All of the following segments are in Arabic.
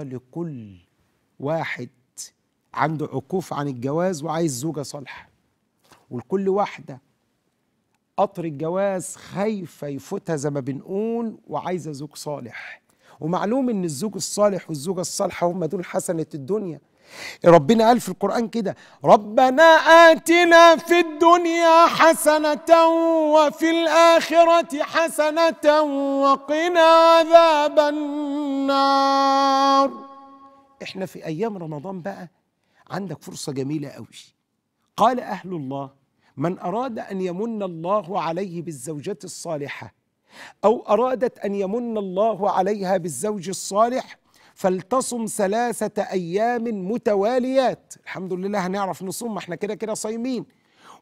لكل واحد عنده عكوف عن الجواز وعايز زوجة صالحة ولكل واحدة قطر الجواز خايفة يفوتها زي ما بنقول وعايزة زوج صالح ومعلوم إن الزوج الصالح والزوجة الصالحة هم دول حسنة الدنيا ربنا قال في القرآن كده ربنا آتنا في الدنيا حسنة وفي الآخرة حسنة وقنا عذاب النار احنا في أيام رمضان بقى عندك فرصة جميلة أوي قال أهل الله من أراد أن يمن الله عليه بالزوجة الصالحة أو أرادت أن يمن الله عليها بالزوج الصالح فلتصم ثلاثة أيام متواليات الحمد لله هنعرف نصوم ما احنا كده كده صايمين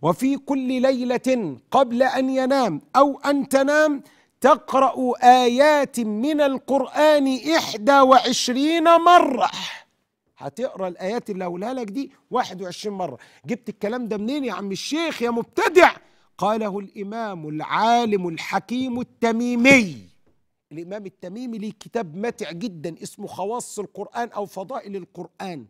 وفي كل ليلة قبل أن ينام أو أن تنام تقرأ آيات من القرآن إحدى وعشرين مرة هتقرأ الآيات اللي هقولها لك دي 21 مرة جبت الكلام ده منين يا عم الشيخ يا مبتدع قاله الإمام العالم الحكيم التميمي الإمام التميمي ليه كتاب ماتع جدا اسمه خواص القرآن أو فضائل القرآن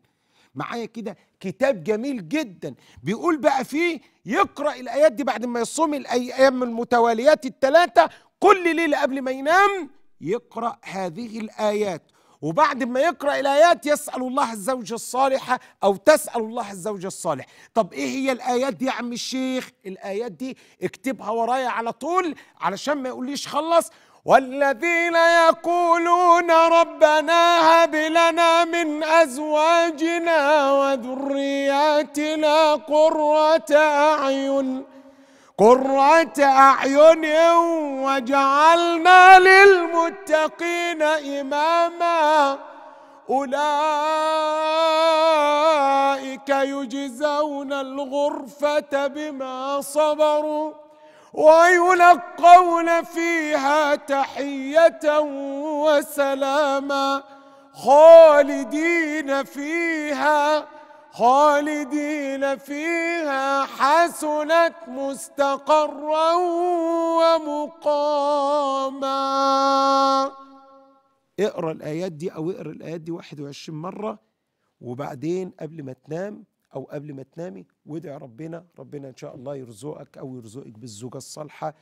معايا كده كتاب جميل جدا بيقول بقى فيه يقرأ الآيات دي بعد ما يصوم الأيام المتواليات الثلاثة كل ليلة قبل ما ينام يقرأ هذه الآيات وبعد ما يقرأ الآيات يسأل الله الزوجة الصالحة أو تسأل الله الزوجة الصالح طب إيه هي الآيات دي يا عم الشيخ الآيات دي اكتبها ورايا على طول علشان ما يقوليش خلص والذين يقولون ربنا هب لنا من أزواجنا وذرياتنا قرة أعين قرة أعين وجعلنا للمتقين إماما أولئك يجزون الغرفة بما صبروا ويلقون فيها تحية وسلاما خالدين فيها خالدين فيها حسنت مستقرا ومقاما اقرا الايات دي او اقرا الايات دي 21 مره وبعدين قبل ما تنام أو قبل ما تنامي وادعي ربنا ربنا إن شاء الله يرزقك أو يرزقك بالزوجة الصالحة